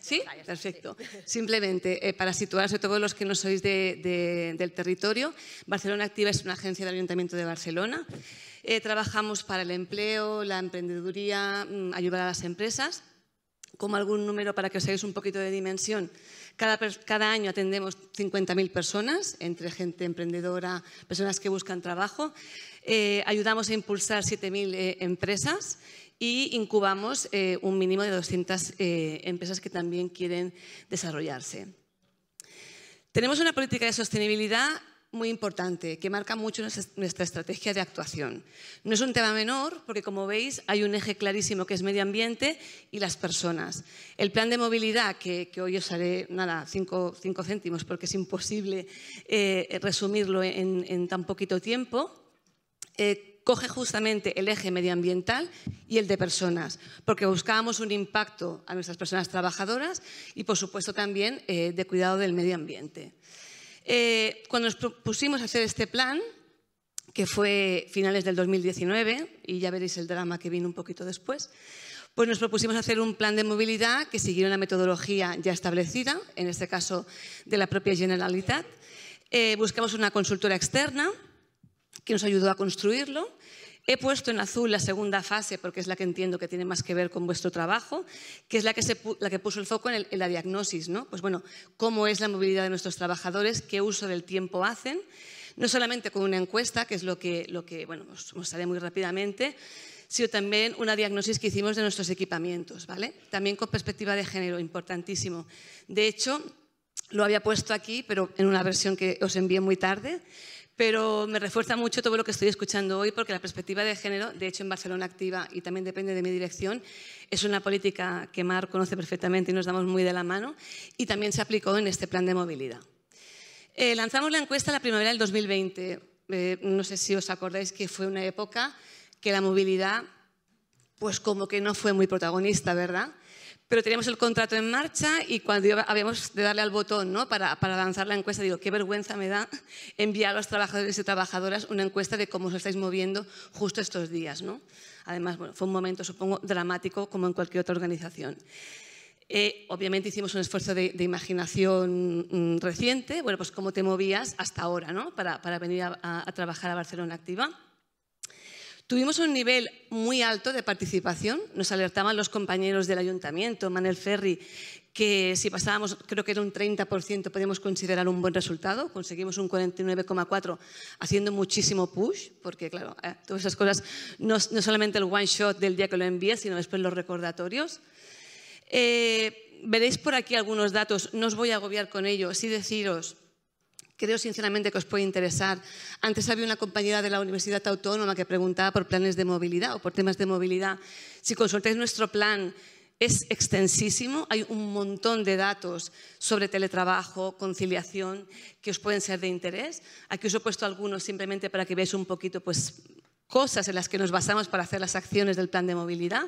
Sí, perfecto. (laughs) Simplemente, eh, para situarse todos los que no sois del territorio, Barcelona Activa es una agencia del Ayuntamiento de Barcelona. Eh, trabajamos para el empleo, la emprendeduría, mm, ayudar a las empresas. Como algún número para que os hagáis un poquito de dimensión, cada, año atendemos 50.000 personas, entre gente emprendedora, personas que buscan trabajo. Eh, ayudamos a impulsar 7.000 eh, empresas y incubamos eh, un mínimo de 200 empresas que también quieren desarrollarse. Tenemos una política de sostenibilidad muy importante que marca mucho nuestra estrategia de actuación. No es un tema menor porque, como veis, hay un eje clarísimo que es medio ambiente y las personas. El plan de movilidad, que, hoy os haré nada, cinco, céntimos porque es imposible eh, resumirlo en, tan poquito tiempo, eh, coge justamente el eje medioambiental y el de personas, porque buscábamos un impacto a nuestras personas trabajadoras y, por supuesto, también eh, de cuidado del medio ambiente. Eh, cuando nos propusimos hacer este plan, que fue finales del 2019, y ya veréis el drama que vino un poquito después, pues nos propusimos hacer un plan de movilidad que siguiera una metodología ya establecida, en este caso de la propia Generalitat. Eh, buscamos una consultora externa que nos ayudó a construirlo He puesto en azul la segunda fase porque es la que entiendo que tiene más que ver con vuestro trabajo, que es la que, la que puso el foco en, la diagnosis, ¿no? Pues bueno, cómo es la movilidad de nuestros trabajadores, qué uso del tiempo hacen, no solamente con una encuesta, que es lo que, lo que bueno, os mostraré muy rápidamente, sino también una diagnosis que hicimos de nuestros equipamientos, ¿vale? También con perspectiva de género, importantísimo. De hecho, lo había puesto aquí, pero en una versión que os envié muy tarde, pero me refuerza mucho todo lo que estoy escuchando hoy porque la perspectiva de género, de hecho en Barcelona Activa y también depende de mi dirección, es una política que Mar conoce perfectamente y nos damos muy de la mano y también se aplicó en este plan de movilidad. Eh, lanzamos la encuesta la primavera del 2020. Eh, no sé si os acordáis que fue una época que la movilidad pues como que no fue muy protagonista, ¿verdad? pero teníamos el contrato en marcha y cuando habíamos de darle al botón ¿no? para, para, lanzar la encuesta, digo, qué vergüenza me da enviar a los trabajadores y trabajadoras una encuesta de cómo os estáis moviendo justo estos días. ¿no? Además, fue un momento, supongo, dramático como en cualquier otra organización. Eh, obviamente hicimos un esfuerzo de, imaginación mm, reciente, bueno, pues cómo te movías hasta ahora, ¿no? Para, venir a trabajar a Barcelona Activa. Tuvimos un nivel muy alto de participación, nos alertaban los compañeros del ayuntamiento, Manuel Ferri, que si pasábamos, creo que era un 30%, podíamos considerar un buen resultado. Conseguimos un 49,4% haciendo muchísimo push, porque claro, eh, todas esas cosas, no, solamente el one shot del día que lo envías, sino después los recordatorios. Eh, veréis por aquí algunos datos, no os voy a agobiar con ellos, sí deciros creo sinceramente que os puede interesar. Antes había una compañera de la Universidad Autónoma que preguntaba por planes de movilidad o por temas de movilidad. Si consultáis nuestro plan, es extensísimo, hay un montón de datos sobre teletrabajo, conciliación, que os pueden ser de interés. Aquí os he puesto algunos simplemente para que veáis un poquito pues, cosas en las que nos basamos para hacer las acciones del plan de movilidad.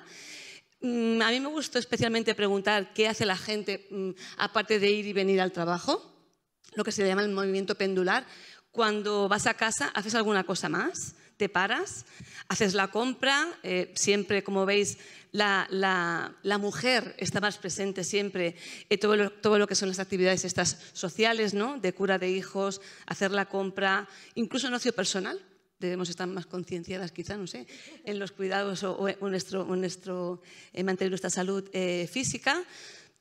Mm, a mí me gustó especialmente preguntar qué hace la gente mm, aparte de ir y venir al trabajo lo que se llama el movimiento pendular. Cuando vas a casa, haces alguna cosa más, te paras, haces la compra, eh, siempre, como veis, la, la, mujer está más presente siempre en todo lo, todo lo que son las actividades estas sociales, ¿no? de cura de hijos, hacer la compra, incluso en ocio personal, debemos estar más concienciadas, quizá, no sé, en los cuidados o, en nuestro, nuestro eh, mantener nuestra salud eh, física.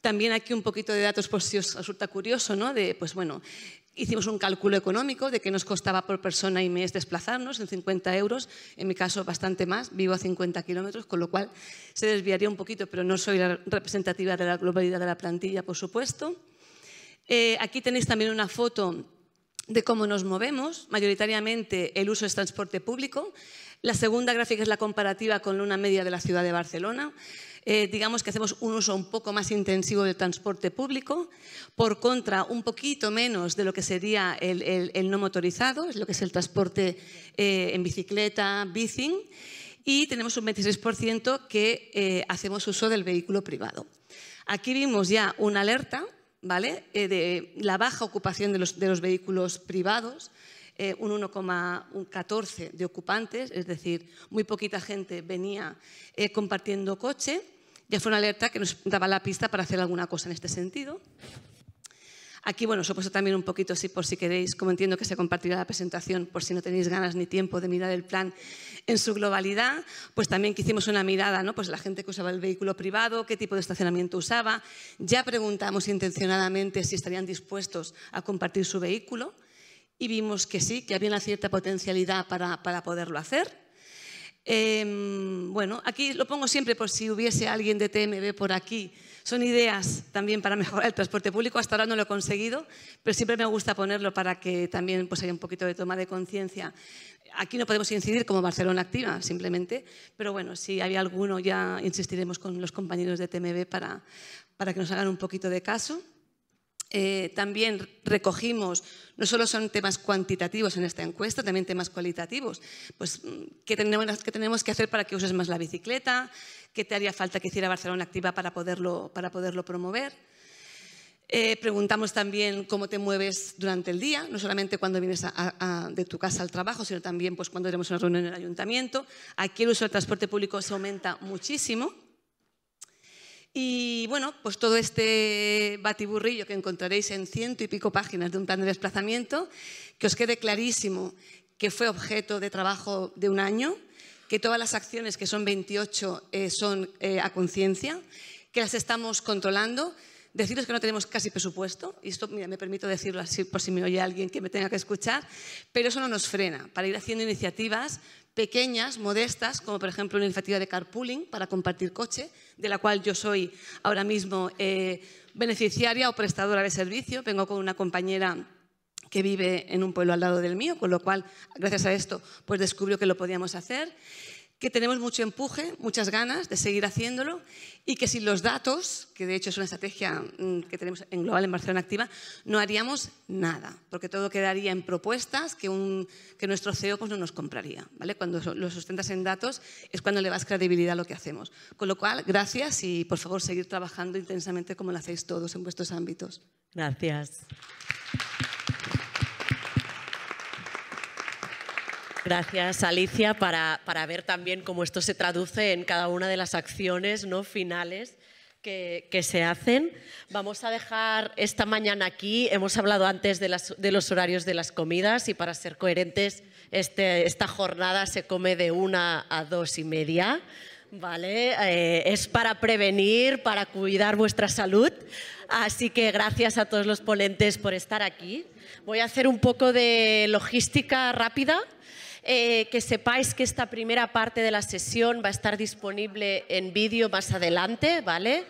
También aquí un poquito de datos por si os resulta curioso, ¿no? De, pues bueno, Hicimos un cálculo económico de qué nos costaba por persona y mes desplazarnos en 50 euros, en mi caso bastante más, vivo a 50 kilómetros, con lo cual se desviaría un poquito, pero no soy la representativa de la globalidad de la plantilla, por supuesto. Eh, aquí tenéis también una foto de cómo nos movemos, mayoritariamente el uso es transporte público. La segunda gráfica es la comparativa con una media de la ciudad de Barcelona. Eh, digamos que hacemos un uso un poco más intensivo del transporte público, por contra, un poquito menos de lo que sería el, no motorizado, es lo que es el transporte eh, en bicicleta, bicing, y tenemos un 26% que eh, hacemos uso del vehículo privado. Aquí vimos ya una alerta ¿vale? de la baja ocupación de los, vehículos privados, un 1,14 de ocupantes, es decir, muy poquita gente venía compartiendo coche. Ya fue una alerta que nos daba la pista para hacer alguna cosa en este sentido. Aquí, bueno, os he puesto también un poquito, por si queréis, como entiendo que se compartirá la presentación, por si no tenéis ganas ni tiempo de mirar el plan en su globalidad, pues también que hicimos una mirada, ¿no? Pues la gente que usaba el vehículo privado, qué tipo de estacionamiento usaba. Ya preguntamos intencionadamente si estarían dispuestos a compartir su vehículo y vimos que sí, que había una cierta potencialidad para poderlo hacer. Em, bueno, aquí lo pongo siempre por si hubiese alguien de TMB por aquí. Son ideas también para mejorar el transporte público. Hasta ahora no lo he conseguido, pero siempre me gusta ponerlo para que también pues, haya un poquito de toma de conciencia. Aquí no podemos incidir como Barcelona Activa, simplemente, pero bueno, si había alguno ya insistiremos con los compañeros de TMB para, para que nos hagan un poquito de caso. Eh, también recogimos, no solo son temas cuantitativos en esta encuesta, también temas cualitativos. Pues, mm, ¿qué tenemos, que hacer para que uses más la bicicleta? ¿Qué te haría falta que hiciera Barcelona Activa para poderlo, promover? Eh, preguntamos también cómo te mueves durante el día, no solamente cuando vienes de tu casa al trabajo, sino también pues, cuando tenemos una reunión en el ayuntamiento. Aquí el uso del transporte público se aumenta muchísimo. Y bueno, pues todo este batiburrillo que encontraréis en ciento y pico páginas de un plan de desplazamiento, que os quede clarísimo que fue objeto de trabajo de un año, que todas las acciones, que son 28, eh, son eh, a conciencia, que las estamos controlando. Deciros que no tenemos casi presupuesto, y esto me permito decirlo así por si me oye alguien que me tenga que escuchar, pero eso no nos frena para ir haciendo iniciativas pequeñas, modestas, como por ejemplo una iniciativa de carpooling para compartir coche, de la cual yo soy ahora mismo eh, beneficiaria o prestadora de servicio. Vengo con una compañera que vive en un pueblo al lado del mío, con lo cual, gracias a esto, pues descubrió que lo podíamos hacer que tenemos mucho empuje, muchas ganas de seguir haciéndolo y que sin los datos, que de hecho es una estrategia mm, que tenemos en Global en Barcelona Activa, no haríamos nada, porque todo quedaría en propuestas que, un, que nuestro CEO pues, no nos compraría. ¿vale? Cuando lo sustentas en datos es cuando le das credibilidad a lo que hacemos. Con lo cual, gracias y por favor seguir trabajando intensamente como lo hacéis todos en vuestros ámbitos. Gracias. Gracias, Alicia, para, ver también cómo esto se traduce en cada una de las acciones ¿no? finales que, se hacen. Vamos a dejar esta mañana aquí. Hemos hablado antes de, los horarios de las comidas y para ser coherentes, este, esta jornada se come de una a dos y media. ¿vale? Eh, es para prevenir, para cuidar vuestra salud. Así que gracias a todos los ponentes por estar aquí. Voy a hacer un poco de logística rápida. Eh, que sepáis que esta primera parte de la sesión va a estar disponible en vídeo más adelante, ¿vale?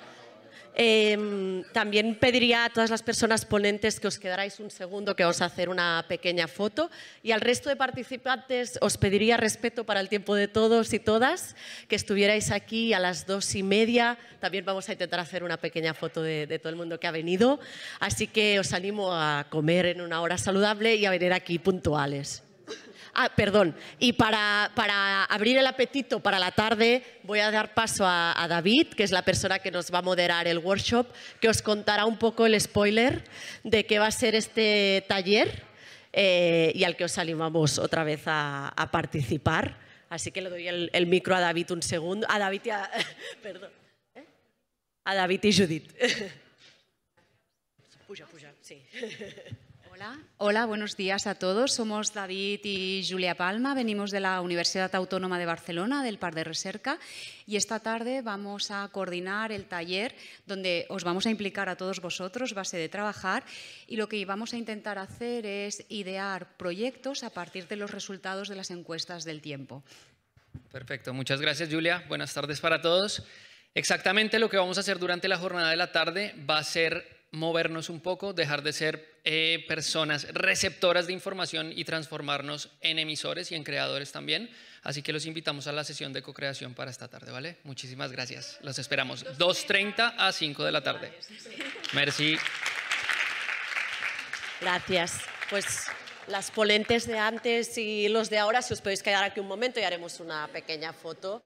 Em, también pediría a todas las personas ponentes que os quedaráis un segundo, que vamos a hacer una pequeña foto. Y al resto de participantes os pediría respeto para el tiempo de todos y todas, que estuvierais aquí a las dos y media. También vamos a intentar hacer una pequeña foto de todo el mundo que ha venido. Así que os animo a comer en una hora saludable y a venir aquí puntuales. Ah, perdón. Y para, abrir el apetito para la tarde, voy a dar paso a, David, que es la persona que nos va a moderar el workshop, que os contará un poco el spoiler de qué va a ser este taller eh, y al que os animamos otra vez a, participar. Así que le doy el, micro a David un segundo. A David y a, (laughs) perdón, ¿eh? a David y Judith. (laughs) Puja, puja, sí. (laughs) Hola. buenos días a todos. Somos David y Julia Palma, venimos de la Universidad Autónoma de Barcelona, del Par de Recerca, y esta tarde vamos a coordinar el taller donde os vamos a implicar a todos vosotros, base de trabajar, y lo que vamos a intentar hacer es idear proyectos a partir de los resultados de las encuestas del tiempo. Perfecto, muchas gracias Julia. Buenas tardes para todos. Exactamente lo que vamos a hacer durante la jornada de la tarde va a ser movernos un poco, dejar de ser eh, personas receptoras de información y transformarnos en emisores y en creadores también. Así que los invitamos a la sesión de co-creación para esta tarde, ¿vale? Muchísimas gracias. Los esperamos 2.30 a 5 de la tarde. Merci. Gracias. Pues las polentes de antes y los de ahora, si os podéis quedar aquí un momento y haremos una pequeña foto.